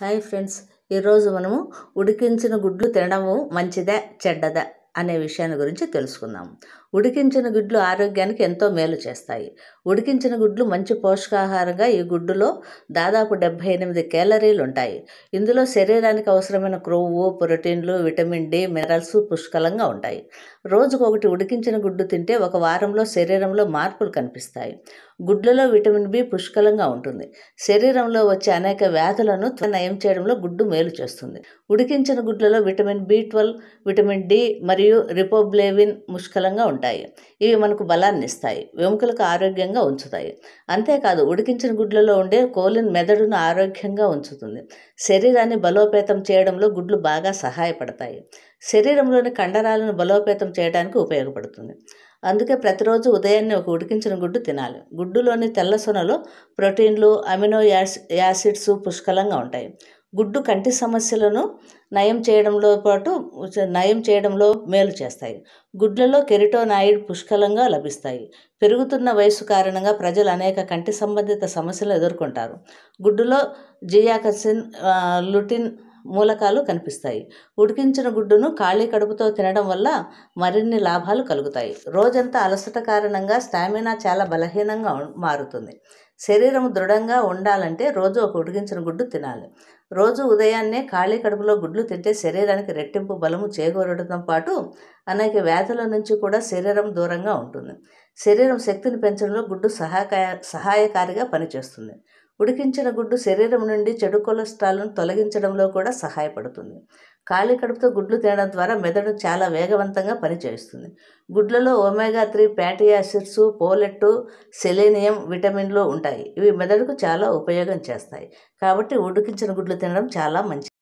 hi friends ఈరోజు మనము ఉడికించిన గుడ్లు తినడము మంచిదా చెడ్డదా అనే విషయాన్ని గురించి తెలుసుకుందాం ఉడికించిన గుడ్లు ఆరోగ్యానికి ఎంతో మేలు చేస్తాయి ఉడికించిన గుడ్లు మంచి పోషకాహారంగా ఈ గుడ్డులో దాదాపు డెబ్భై ఎనిమిది క్యాలరీలు ఉంటాయి ఇందులో శరీరానికి అవసరమైన క్రొవ్వు ప్రోటీన్లు విటమిన్ డి మినరల్స్ పుష్కలంగా ఉంటాయి రోజుకొకటి ఉడికించిన గుడ్డు తింటే ఒక వారంలో శరీరంలో మార్పులు కనిపిస్తాయి గుడ్లలో విటమిన్ బి పుష్కలంగా ఉంటుంది శరీరంలో వచ్చే అనేక వ్యాధులను నయం చేయడంలో గుడ్డు మేలు చేస్తుంది ఉడికించిన గుడ్లలో vitamin B twelve vitamin D మరియు రిపోబ్లేవిన్ పుష్కలంగా ఉంటాయి ఇవి మనకు బలాన్ని ఇస్తాయి వెముకలకు ఆరోగ్యంగా ఉంచుతాయి అంతేకాదు ఉడికించిన గుడ్లలో ఉండే కోలిన్ మెదడును ఆరోగ్యంగా ఉంచుతుంది శరీరాన్ని బలోపేతం చేయడంలో గుడ్లు బాగా సహాయపడతాయి శరీరంలోని కండరాలను బలోపేతం చేయడానికి ఉపయోగపడుతుంది అందుకే ప్రతిరోజు ఉదయాన్నే ఒక ఉడికించిన గుడ్డు తినాలి గుడ్డులోని తెల్ల సొనలు ప్రోటీన్లు అమినో యాసిడ్స్ పుష్కలంగా ఉంటాయి గుడ్డు కంటి సమస్యలను నయం చేయడంలో పాటు నయం చేయడంలో మేలు చేస్తాయి గుడ్లలో కెరిటోనాయిడ్ పుష్కలంగా లభిస్తాయి పెరుగుతున్న వయసు కారణంగా ప్రజలు అనేక కంటి సంబంధిత సమస్యలు ఎదుర్కొంటారు గుడ్డులో జియాకసిన్ లుటిన్ మూలకాలు కనిపిస్తాయి ఉడికించిన గుడ్డును ఖాళీ కడుపుతో తినడం వల్ల మరిన్ని లాభాలు కలుగుతాయి రోజంతా అలసట కారణంగా స్టామినా చాలా బలహీనంగా మారుతుంది శరీరం దృఢంగా ఉండాలంటే రోజు ఒక ఉడికించిన గుడ్డు తినాలి రోజు ఉదయాన్నే ఖాళీ కడుపులో గుడ్లు తింటే శరీరానికి రెట్టింపు బలము చేకూరడంతో పాటు అనేక వ్యాధుల నుంచి కూడా శరీరం దూరంగా ఉంటుంది శరీరం శక్తిని పెంచడంలో గుడ్డు సహాయ సహాయకారిగా పనిచేస్తుంది ఉడికించిన గుడ్డు శరీరం నుండి చెడు కొలెస్ట్రాల్ను తొలగించడంలో కూడా సహాయపడుతుంది ఖాళీ కడుపుతో గుడ్లు తినడం ద్వారా మెదడు చాలా వేగవంతంగా పనిచేస్తుంది గుడ్లలో omega three fatty acids folate selenium విటమిన్లు ఉంటాయి ఇవి మెదడుకు చాలా ఉపయోగం చేస్తాయి కాబట్టి ఉడికించిన గుడ్లు తినడం చాలా మంచిది